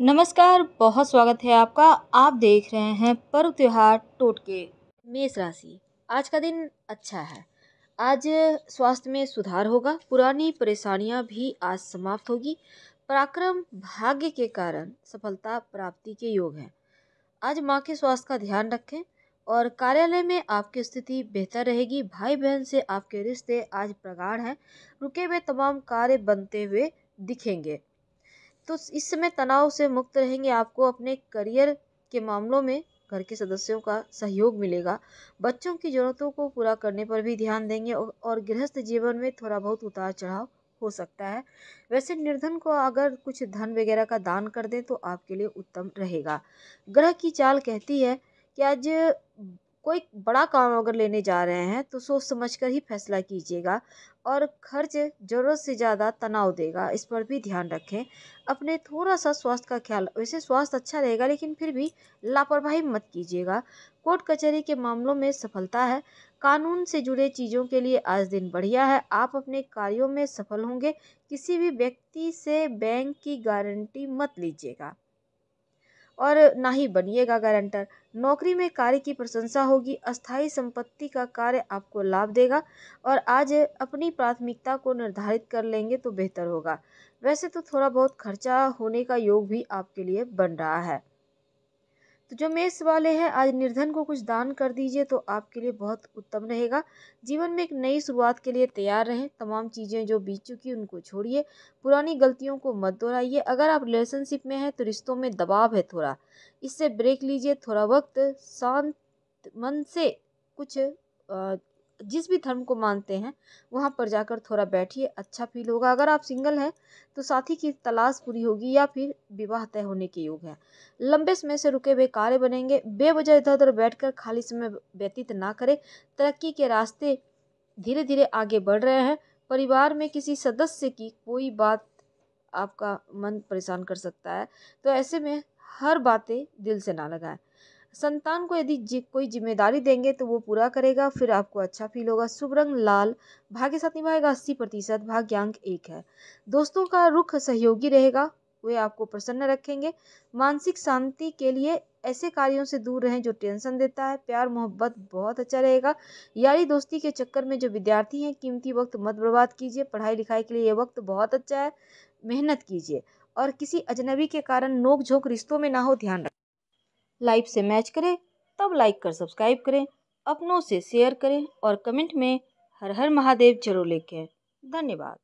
नमस्कार बहुत स्वागत है आपका आप देख रहे हैं पर्व त्यौहार टोटके मेष राशि आज का दिन अच्छा है आज स्वास्थ्य में सुधार होगा पुरानी परेशानियां भी आज समाप्त होगी पराक्रम भाग्य के कारण सफलता प्राप्ति के योग हैं आज माँ के स्वास्थ्य का ध्यान रखें और कार्यालय में आपकी स्थिति बेहतर रहेगी भाई बहन से आपके रिश्ते आज प्रगाढ़ हैं रुके हुए तमाम कार्य बनते हुए दिखेंगे तो इस समय तनाव से मुक्त रहेंगे आपको अपने करियर के मामलों में घर के सदस्यों का सहयोग मिलेगा बच्चों की ज़रूरतों को पूरा करने पर भी ध्यान देंगे और गृहस्थ जीवन में थोड़ा बहुत उतार चढ़ाव हो सकता है वैसे निर्धन को अगर कुछ धन वगैरह का दान कर दें तो आपके लिए उत्तम रहेगा ग्रह की चाल कहती है कि आज कोई बड़ा काम अगर लेने जा रहे हैं तो सोच समझ कर ही फैसला कीजिएगा और खर्च ज़रूरत से ज़्यादा तनाव देगा इस पर भी ध्यान रखें अपने थोड़ा सा स्वास्थ्य का ख्याल वैसे स्वास्थ्य अच्छा रहेगा लेकिन फिर भी लापरवाही मत कीजिएगा कोर्ट कचहरी के मामलों में सफलता है कानून से जुड़े चीज़ों के लिए आज दिन बढ़िया है आप अपने कार्यों में सफल होंगे किसी भी व्यक्ति से बैंक की गारंटी मत लीजिएगा और ना ही बनिएगा गारंटर नौकरी में कार्य की प्रशंसा होगी अस्थाई संपत्ति का कार्य आपको लाभ देगा और आज अपनी प्राथमिकता को निर्धारित कर लेंगे तो बेहतर होगा वैसे तो थोड़ा बहुत खर्चा होने का योग भी आपके लिए बन रहा है तो जो मेष वाले हैं आज निर्धन को कुछ दान कर दीजिए तो आपके लिए बहुत उत्तम रहेगा जीवन में एक नई शुरुआत के लिए तैयार रहें तमाम चीज़ें जो बीत चुकी उनको छोड़िए पुरानी गलतियों को मत दोहराइए अगर आप रिलेशनशिप में हैं तो रिश्तों में दबाव है थोड़ा इससे ब्रेक लीजिए थोड़ा वक्त शांत मन से कुछ जिस भी धर्म को मानते हैं वहाँ पर जाकर थोड़ा बैठिए अच्छा फील होगा अगर आप सिंगल हैं तो साथी की तलाश पूरी होगी या फिर विवाह तय होने के योग है लंबे समय से रुके हुए कार्य बनेंगे बेवजह इधर उधर कर खाली समय व्यतीत ना करें तरक्की के रास्ते धीरे धीरे आगे बढ़ रहे हैं परिवार में किसी सदस्य की कोई बात आपका मन परेशान कर सकता है तो ऐसे में हर बातें दिल से ना लगाएं संतान को यदि कोई जिम्मेदारी देंगे तो वो पूरा करेगा फिर आपको अच्छा फील होगा शुभ रंग लाल भाग्य साथ निभाएगा अस्सी प्रतिशत भाग्यांक एक है दोस्तों का रुख सहयोगी रहेगा वे आपको प्रसन्न रखेंगे मानसिक शांति के लिए ऐसे कार्यों से दूर रहें जो टेंशन देता है प्यार मोहब्बत बहुत अच्छा रहेगा यारी दोस्ती के चक्कर में जो विद्यार्थी हैं कीमती वक्त मत बर्बाद कीजिए पढ़ाई लिखाई के लिए ये वक्त बहुत अच्छा है मेहनत कीजिए और किसी अजनबी के कारण नोक झोंक रिश्तों में ना हो ध्यान रखें लाइफ से मैच करें तब लाइक कर सब्सक्राइब करें अपनों से शेयर करें और कमेंट में हर हर महादेव जरूर लिखें धन्यवाद